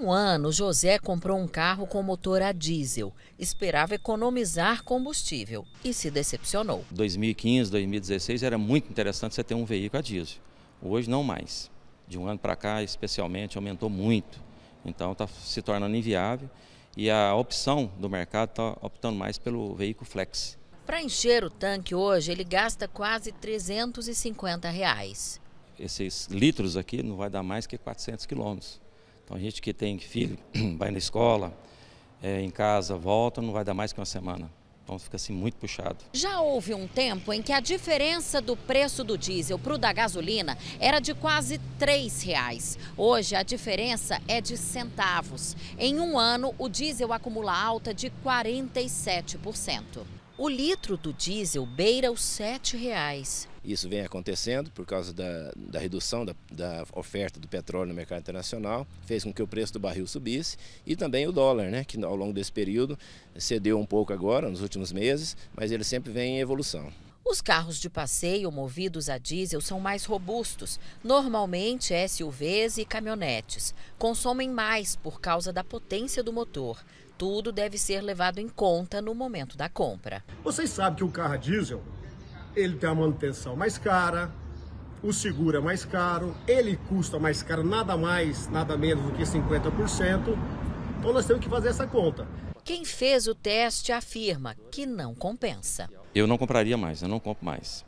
um ano, José comprou um carro com motor a diesel. Esperava economizar combustível e se decepcionou. 2015, 2016 era muito interessante você ter um veículo a diesel. Hoje não mais. De um ano para cá, especialmente, aumentou muito. Então está se tornando inviável e a opção do mercado está optando mais pelo veículo flex. Para encher o tanque hoje, ele gasta quase 350 reais. Esses litros aqui não vai dar mais que 400 quilômetros. Então a gente que tem filho, vai na escola, é, em casa, volta, não vai dar mais que uma semana. Então fica assim muito puxado. Já houve um tempo em que a diferença do preço do diesel para o da gasolina era de quase R$ reais. Hoje a diferença é de centavos. Em um ano, o diesel acumula alta de 47%. O litro do diesel beira os R$ 7,00. Isso vem acontecendo por causa da, da redução da, da, oferta do petróleo no mercado internacional, fez com que o preço do barril subisse e também o dólar, né, que ao longo desse período cedeu um pouco agora, nos últimos meses, mas ele sempre vem em evolução. Os carros de passeio movidos a diesel são mais robustos, normalmente SUVs e caminhonetes. Consomem mais por causa da potência do motor. Tudo deve ser levado em conta no momento da compra. Vocês sabem que o carro a diesel, ele tem a manutenção mais cara, o seguro é mais caro, ele custa mais caro nada mais, nada menos do que 50%. Então nós temos que fazer essa conta. Quem fez o teste afirma que não compensa. Eu não compraria mais, eu não compro mais.